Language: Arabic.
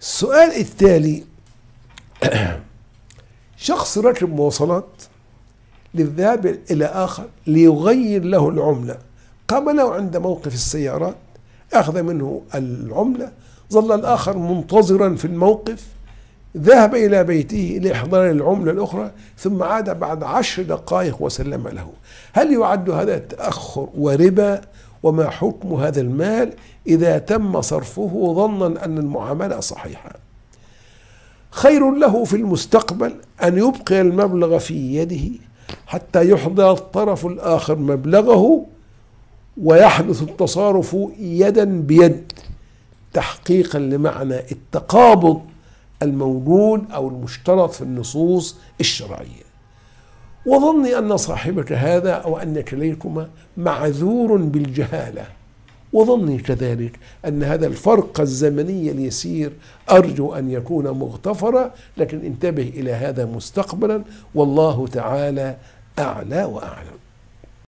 السؤال التالي شخص راكب مواصلات للذهاب إلى آخر ليغير له العملة قابله عند موقف السيارات أخذ منه العملة ظل الآخر منتظرا في الموقف ذهب إلى بيته لإحضار العملة الأخرى ثم عاد بعد عشر دقائق وسلم له هل يعد هذا تأخر وربا وما حكم هذا المال إذا تم صرفه ظنا أن المعاملة صحيحة خير له في المستقبل أن يبقي المبلغ في يده حتى يحضر الطرف الآخر مبلغه ويحدث التصارف يدا بيد تحقيقا لمعنى التقابض الموجود أو المشترط في النصوص الشرعيه وظني أن صاحبك هذا أو أن كليكما معذور بالجهالة وظني كذلك أن هذا الفرق الزمني اليسير أرجو أن يكون مغتفرا لكن انتبه إلى هذا مستقبلا والله تعالى أعلى وأعلم